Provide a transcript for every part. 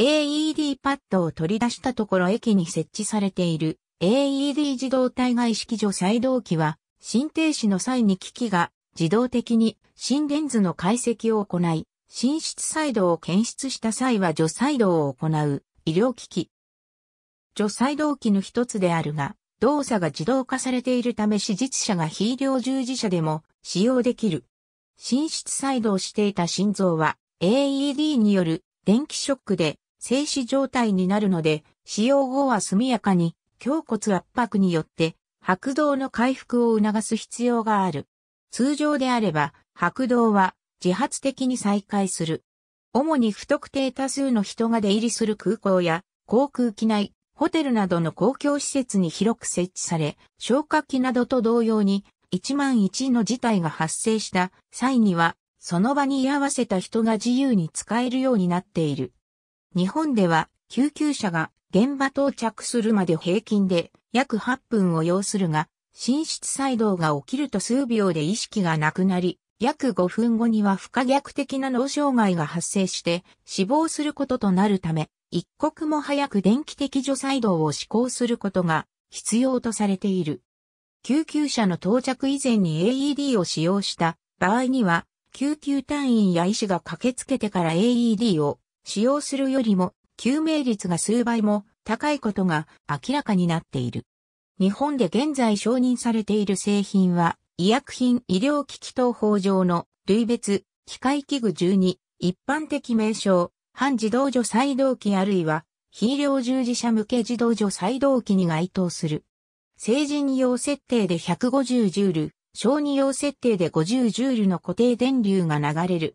AED パッドを取り出したところ駅に設置されている AED 自動体外式除細動機は、心停止の際に機器が自動的に心電図の解析を行い、心室細動を検出した際は除細動を行う医療機器。除細動機の一つであるが、動作が自動化されているため手術者が非医療従事者でも使用できる。心室細動していた心臓は AED による電気ショックで静止状態になるので、使用後は速やかに、胸骨圧迫によって、拍動の回復を促す必要がある。通常であれば、拍動は自発的に再開する。主に不特定多数の人が出入りする空港や航空機内、ホテルなどの公共施設に広く設置され、消火器などと同様に1万1の事態が発生した際には、その場に居合わせた人が自由に使えるようになっている。日本では救急車が現場到着するまで平均で約8分を要するが、心室細動が起きると数秒で意識がなくなり、約5分後には不可逆的な脳障害が発生して死亡することとなるため、一刻も早く電気的除細動を施行することが必要とされている。救急車の到着以前に AED を使用した場合には、救急隊員や医師が駆けつけてから AED を使用するよりも救命率が数倍も高いことが明らかになっている。日本で現在承認されている製品は医薬品医療機器等法上の類別機械器具12一般的名称半自動所細動機あるいは非医療従事者向け自動所細動機に該当する。成人用設定で150ジュール、小児用設定で50ジュールの固定電流が流れる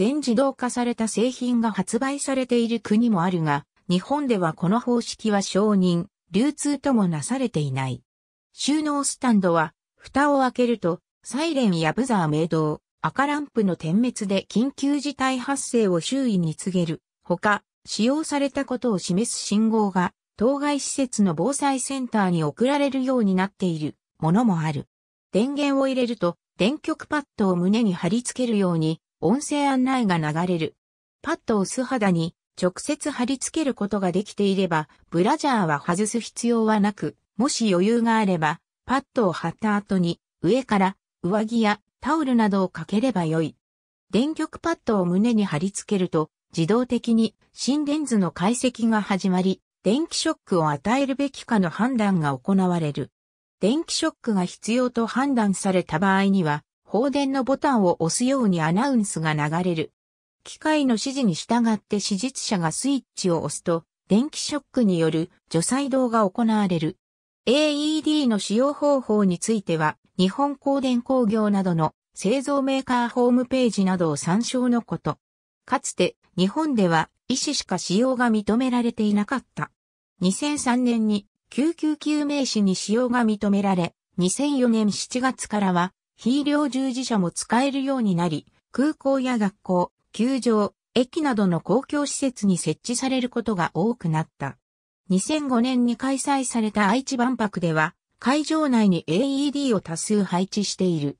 全自動化された製品が発売されている国もあるが、日本ではこの方式は承認、流通ともなされていない。収納スタンドは、蓋を開けると、サイレンやブザー鳴動、赤ランプの点滅で緊急事態発生を周囲に告げる。ほか、使用されたことを示す信号が、当該施設の防災センターに送られるようになっているものもある。電源を入れると、電極パッドを胸に貼り付けるように、音声案内が流れる。パッドを素肌に直接貼り付けることができていれば、ブラジャーは外す必要はなく、もし余裕があれば、パッドを貼った後に、上から上着やタオルなどをかければよい。電極パッドを胸に貼り付けると、自動的に心電図の解析が始まり、電気ショックを与えるべきかの判断が行われる。電気ショックが必要と判断された場合には、放電のボタンを押すようにアナウンスが流れる。機械の指示に従って支持者がスイッチを押すと、電気ショックによる除細動が行われる。AED の使用方法については、日本光電工業などの製造メーカーホームページなどを参照のこと。かつて、日本では医師しか使用が認められていなかった。2003年に救急救命士に使用が認められ、2004年7月からは非医療従事者も使えるようになり、空港や学校、球場、駅などの公共施設に設置されることが多くなった。2005年に開催された愛知万博では、会場内に AED を多数配置している。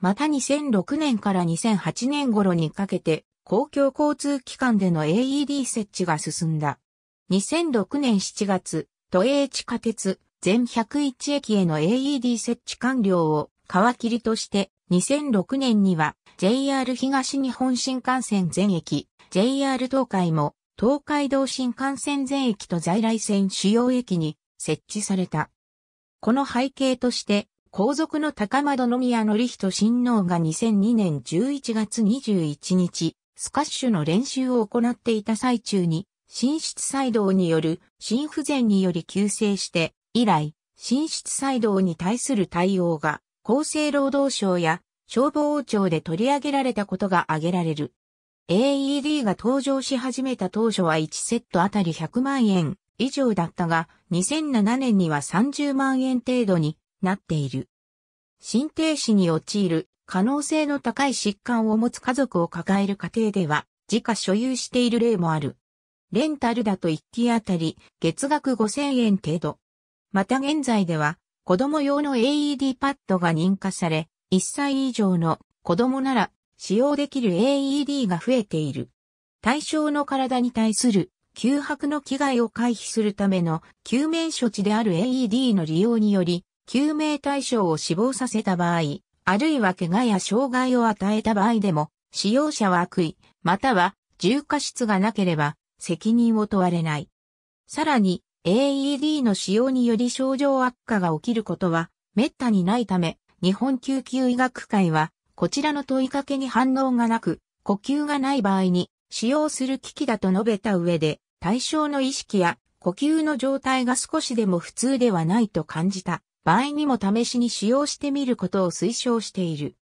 また2006年から2008年頃にかけて、公共交通機関での AED 設置が進んだ。2006年7月、都営地下鉄全101駅への AED 設置完了を皮切りとして、2006年には JR 東日本新幹線全駅、JR 東海も東海道新幹線全駅と在来線主要駅に設置された。この背景として、皇族の高円宮の人親王が2002年11月21日、スカッシュの練習を行っていた最中に、心室細動による心不全により急性して、以来、心室細動に対する対応が厚生労働省や消防庁で取り上げられたことが挙げられる。AED が登場し始めた当初は1セットあたり100万円以上だったが、2007年には30万円程度になっている。心停止に陥る可能性の高い疾患を持つ家族を抱える家庭では、自家所有している例もある。レンタルだと1機あたり月額5000円程度。また現在では子供用の AED パッドが認可され、1歳以上の子供なら使用できる AED が増えている。対象の体に対する急迫の危害を回避するための救命処置である AED の利用により、救命対象を死亡させた場合、あるいは怪我や障害を与えた場合でも、使用者は悪意、または重過失がなければ責任を問われない。さらに、AED の使用により症状悪化が起きることは滅多にないため、日本救急医学会は、こちらの問いかけに反応がなく、呼吸がない場合に使用する機器だと述べた上で、対象の意識や呼吸の状態が少しでも普通ではないと感じた場合にも試しに使用してみることを推奨している。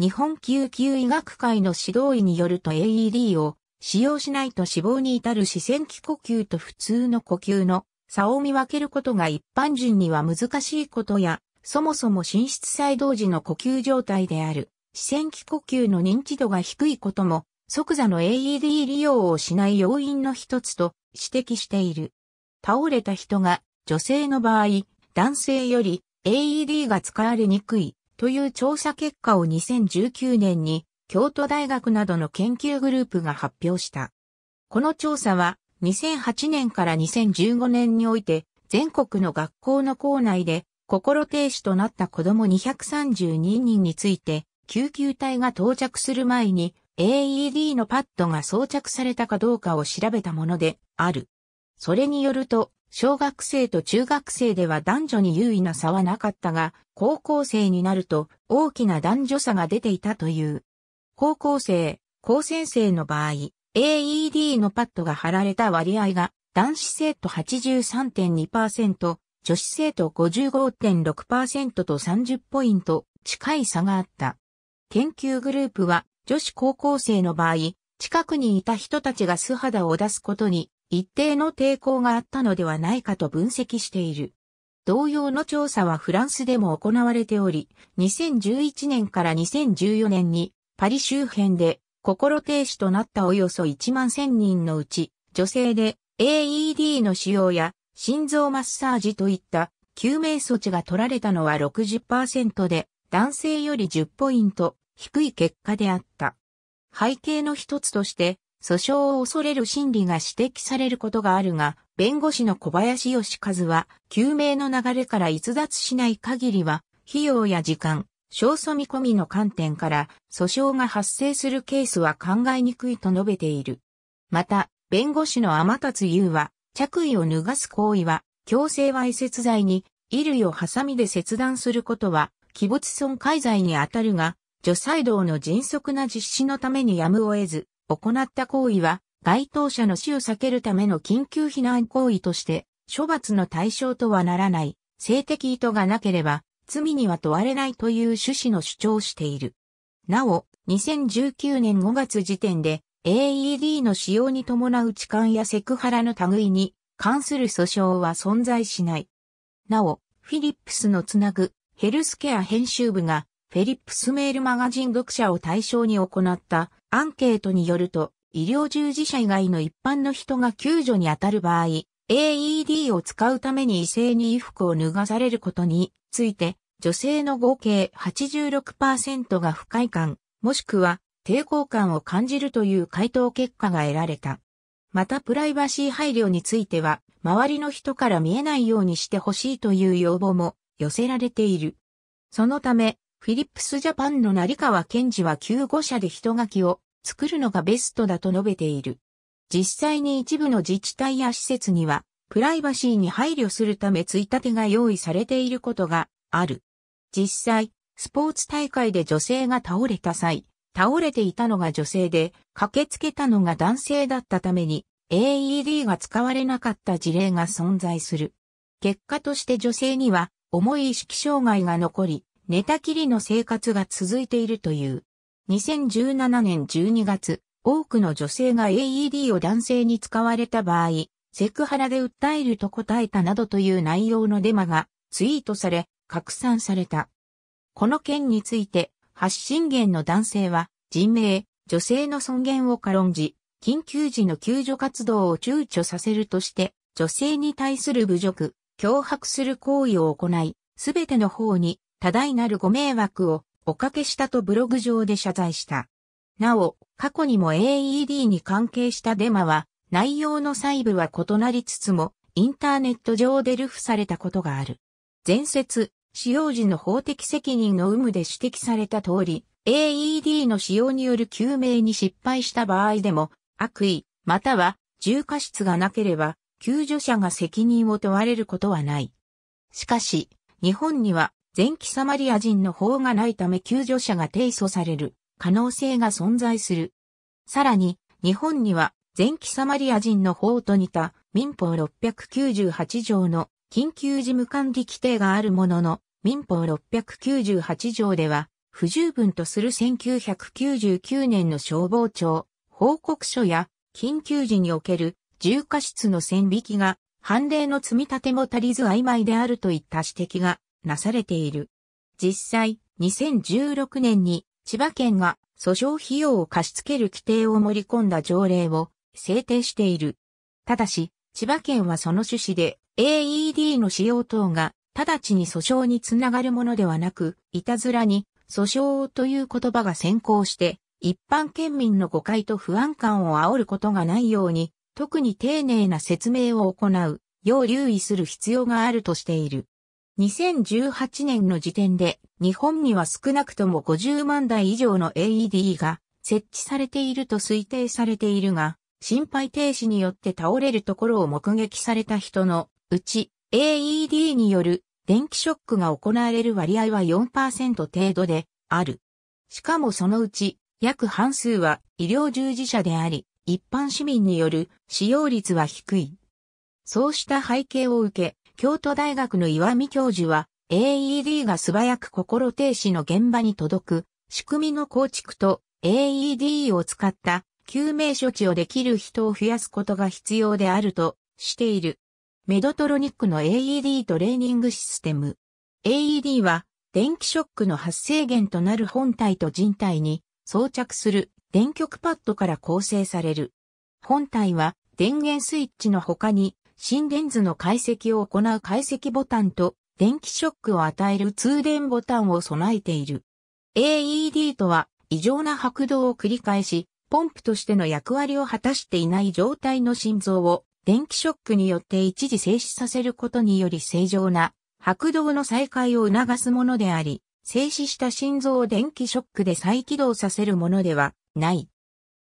日本救急医学会の指導医によると AED を使用しないと死亡に至る視線器呼吸と普通の呼吸の差を見分けることが一般人には難しいことや、そもそも心室細動時の呼吸状態である、視線気呼吸の認知度が低いことも、即座の AED 利用をしない要因の一つと指摘している。倒れた人が女性の場合、男性より AED が使われにくいという調査結果を2019年に京都大学などの研究グループが発表した。この調査は2008年から2015年において、全国の学校の校内で、心停止となった子供232人について、救急隊が到着する前に、AED のパッドが装着されたかどうかを調べたものである。それによると、小学生と中学生では男女に優位な差はなかったが、高校生になると大きな男女差が出ていたという。高校生、高専生の場合、AED のパッドが貼られた割合が男子生徒83.2%、女子生徒55.6%と30ポイント近い差があった。研究グループは女子高校生の場合、近くにいた人たちが素肌を出すことに一定の抵抗があったのではないかと分析している。同様の調査はフランスでも行われており、2011年から2014年にパリ周辺で心停止となったおよそ1万1000人のうち、女性で AED の使用や心臓マッサージといった救命措置が取られたのは60%で、男性より10ポイント低い結果であった。背景の一つとして、訴訟を恐れる心理が指摘されることがあるが、弁護士の小林義和は、救命の流れから逸脱しない限りは、費用や時間、勝訴見込みの観点から訴訟が発生するケースは考えにくいと述べている。また、弁護士の天達優は、着衣を脱がす行為は、強制わいせつ罪に、衣類をハサミで切断することは、器物損壊罪にあたるが、除細動の迅速な実施のためにやむを得ず、行った行為は、該当者の死を避けるための緊急避難行為として、処罰の対象とはならない、性的意図がなければ、罪には問われないという趣旨の主張をしている。なお、2019年5月時点で AED の使用に伴う痴漢やセクハラの類に関する訴訟は存在しない。なお、フィリップスのつなぐヘルスケア編集部がフェリップスメールマガジン読者を対象に行ったアンケートによると、医療従事者以外の一般の人が救助に当たる場合、AED を使うために異性に衣服を脱がされることについて女性の合計86%が不快感、もしくは抵抗感を感じるという回答結果が得られた。またプライバシー配慮については、周りの人から見えないようにしてほしいという要望も寄せられている。そのため、フィリップスジャパンの成川健治は救護者で人書きを作るのがベストだと述べている。実際に一部の自治体や施設には、プライバシーに配慮するためついたてが用意されていることがある。実際、スポーツ大会で女性が倒れた際、倒れていたのが女性で、駆けつけたのが男性だったために、AED が使われなかった事例が存在する。結果として女性には、重い意識障害が残り、寝たきりの生活が続いているという。2017年12月、多くの女性が AED を男性に使われた場合、セクハラで訴えると答えたなどという内容のデマがツイートされ、拡散された。この件について、発信源の男性は、人命、女性の尊厳を軽んじ、緊急時の救助活動を躊躇させるとして、女性に対する侮辱、脅迫する行為を行い、すべての方に多大なるご迷惑をおかけしたとブログ上で謝罪した。なお、過去にも AED に関係したデマは、内容の細部は異なりつつも、インターネット上で流布されたことがある。前説、使用時の法的責任の有無で指摘された通り、AED の使用による救命に失敗した場合でも、悪意、または重過失がなければ、救助者が責任を問われることはない。しかし、日本には前期サマリア人の法がないため救助者が提訴される可能性が存在する。さらに、日本には前期サマリア人の法と似た民法698条の緊急事務管理規定があるものの、民法698条では、不十分とする1999年の消防庁、報告書や、緊急時における重過失の線引きが、判例の積み立ても足りず曖昧であるといった指摘がなされている。実際、2016年に千葉県が訴訟費用を貸し付ける規定を盛り込んだ条例を制定している。ただし、千葉県はその趣旨で AED の使用等が直ちに訴訟につながるものではなく、いたずらに訴訟という言葉が先行して、一般県民の誤解と不安感を煽ることがないように、特に丁寧な説明を行う、よう留意する必要があるとしている。2018年の時点で、日本には少なくとも50万台以上の AED が設置されていると推定されているが、心肺停止によって倒れるところを目撃された人のうち AED による電気ショックが行われる割合は4%程度である。しかもそのうち約半数は医療従事者であり、一般市民による使用率は低い。そうした背景を受け、京都大学の岩見教授は AED が素早く心停止の現場に届く仕組みの構築と AED を使った救命処置をできる人を増やすことが必要であるとしている。メドトロニックの AED トレーニングシステム。AED は電気ショックの発生源となる本体と人体に装着する電極パッドから構成される。本体は電源スイッチの他に心電図の解析を行う解析ボタンと電気ショックを与える通電ボタンを備えている。AED とは異常な拍動を繰り返し、ポンプとしての役割を果たしていない状態の心臓を電気ショックによって一時静止させることにより正常な拍動の再開を促すものであり、静止した心臓を電気ショックで再起動させるものではない。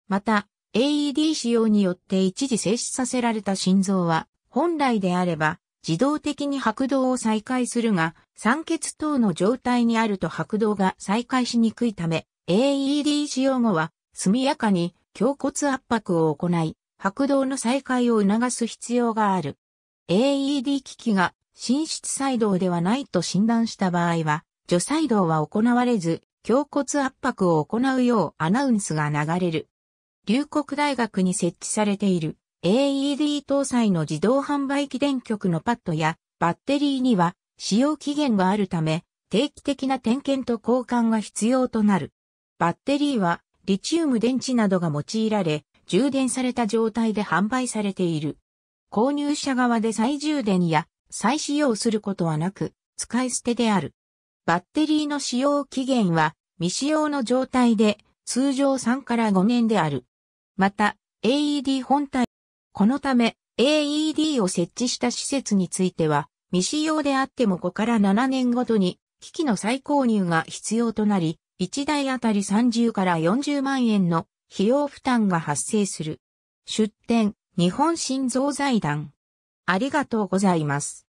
また、AED 使用によって一時静止させられた心臓は、本来であれば、自動的に拍動を再開するが、酸欠等の状態にあると拍動が再開しにくいため、AED 使用後は、速やかに胸骨圧迫を行い、白道の再開を促す必要がある。AED 機器が心室細動ではないと診断した場合は、除細動は行われず、胸骨圧迫を行うようアナウンスが流れる。龍谷大学に設置されている AED 搭載の自動販売機電極のパッドやバッテリーには使用期限があるため、定期的な点検と交換が必要となる。バッテリーはリチウム電池などが用いられ、充電された状態で販売されている。購入者側で再充電や再使用することはなく、使い捨てである。バッテリーの使用期限は未使用の状態で通常3から5年である。また、AED 本体。このため、AED を設置した施設については、未使用であっても5から7年ごとに、機器の再購入が必要となり、1台あたり30から40万円の費用負担が発生する。出展、日本心臓財団。ありがとうございます。